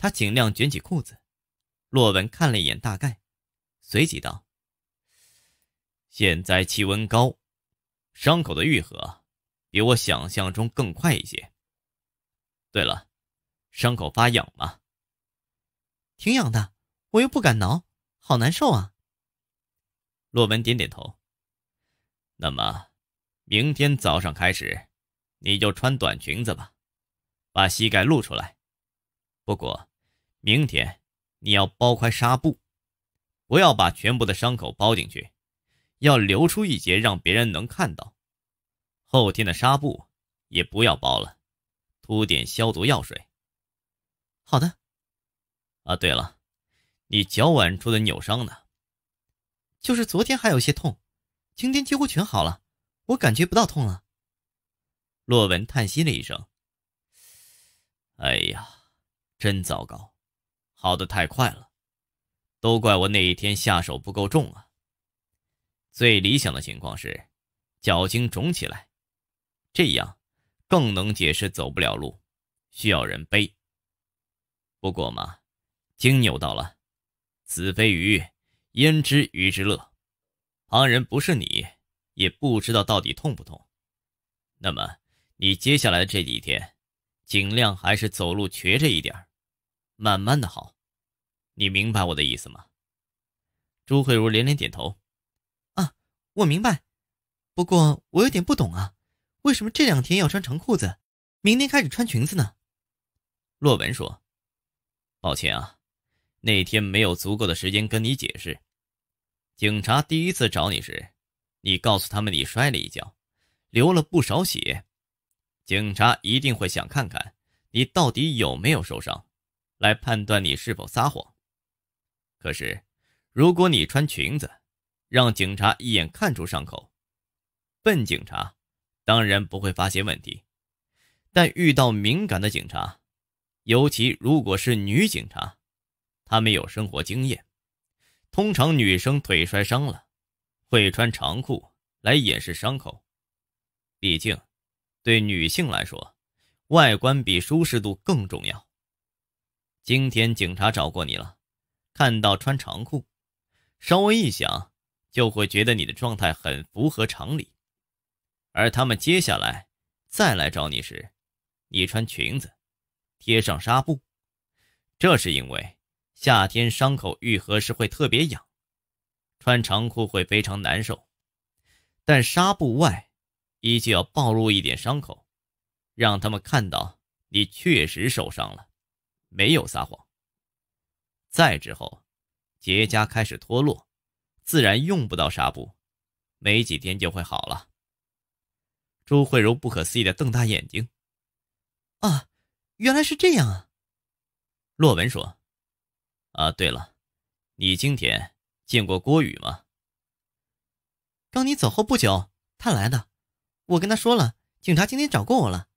他尽量卷起裤子，洛文看了一眼大概，随即道：“现在气温高，伤口的愈合比我想象中更快一些。对了，伤口发痒吗？”“挺痒的，我又不敢挠，好难受啊。”洛文点点头。“那么，明天早上开始，你就穿短裙子吧，把膝盖露出来。不过。”明天你要包块纱布，不要把全部的伤口包进去，要留出一截让别人能看到。后天的纱布也不要包了，涂点消毒药水。好的。啊，对了，你脚腕处的扭伤呢？就是昨天还有些痛，今天几乎全好了，我感觉不到痛了。洛文叹息了一声：“哎呀，真糟糕。”好的太快了，都怪我那一天下手不够重啊。最理想的情况是，脚筋肿起来，这样更能解释走不了路，需要人背。不过嘛，筋扭到了，子非鱼焉知鱼之乐？旁人不是你，也不知道到底痛不痛。那么你接下来的这几天，尽量还是走路瘸着一点儿。慢慢的好，你明白我的意思吗？朱慧茹连连点头。啊，我明白，不过我有点不懂啊，为什么这两天要穿长裤子，明天开始穿裙子呢？洛文说：“抱歉啊，那天没有足够的时间跟你解释。警察第一次找你时，你告诉他们你摔了一跤，流了不少血，警察一定会想看看你到底有没有受伤。”来判断你是否撒谎。可是，如果你穿裙子，让警察一眼看出伤口，笨警察当然不会发现问题。但遇到敏感的警察，尤其如果是女警察，她们有生活经验，通常女生腿摔伤了，会穿长裤来掩饰伤口。毕竟，对女性来说，外观比舒适度更重要。今天警察找过你了，看到穿长裤，稍微一想，就会觉得你的状态很符合常理。而他们接下来再来找你时，你穿裙子，贴上纱布，这是因为夏天伤口愈合时会特别痒，穿长裤会非常难受。但纱布外，依旧要暴露一点伤口，让他们看到你确实受伤了。没有撒谎。再之后，结痂开始脱落，自然用不到纱布，没几天就会好了。朱慧茹不可思议的瞪大眼睛，啊，原来是这样啊！洛文说，啊，对了，你今天见过郭宇吗？刚你走后不久，他来的，我跟他说了，警察今天找过我了，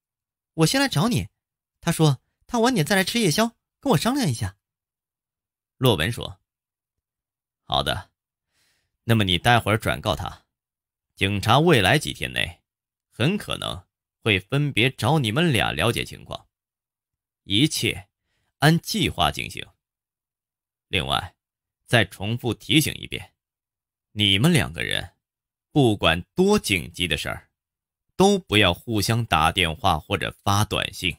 我先来找你，他说。那晚点再来吃夜宵，跟我商量一下。”洛文说。“好的，那么你待会儿转告他，警察未来几天内很可能会分别找你们俩了解情况，一切按计划进行。另外，再重复提醒一遍，你们两个人不管多紧急的事儿，都不要互相打电话或者发短信。”